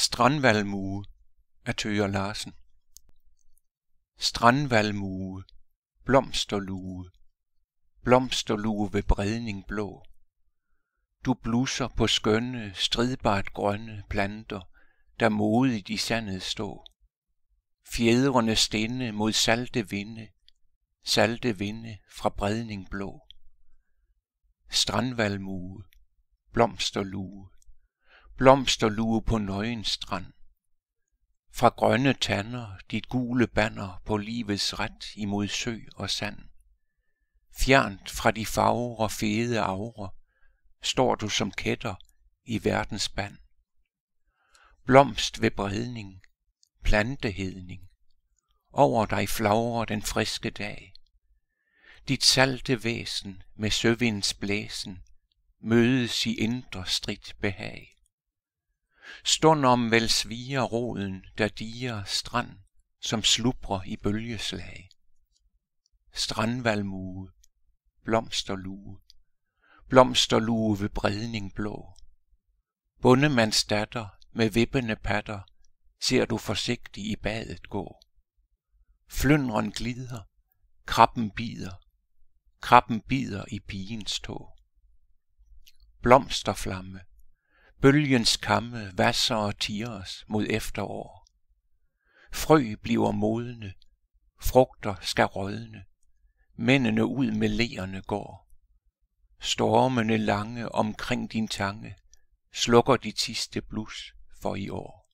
Strandvalmue af Tøger Larsen. Strandvalmue, blomsterlue, blomsterlue ved bredning blå. Du blusser på skønne, stridbart grønne planter, der modigt i sandet stå. Fjedrene stinde mod salte vinde, salte vinde fra bredning blå. Strandvalmue, blomsterlue, blomsterlue på nøgen strand. Fra grønne tanner dit gule banner på livets ret imod sø og sand. Fjernt fra de fagre fede aure, står du som kætter i verdens band. Blomst ved bredning, plantehedning, over dig flagrer den friske dag. Dit salte væsen med søvinds blæsen mødes i indre strid behag om vel sviger roden, der diger strand, som slubrer i bølgeslag. Strandvalmue, blomsterlue, blomsterlue ved bredning blå. Bundemands datter med vippende patter, ser du forsigtig i badet gå. Flyndren glider, krabben bider, krabben bider i pigens tå. Blomsterflamme, Bølgens kamme vasser og tiers mod efterår. Frø bliver modne, frugter skal rådne, mændene ud med lægerne går. Stormene lange omkring din tange slukker dit sidste blus for i år.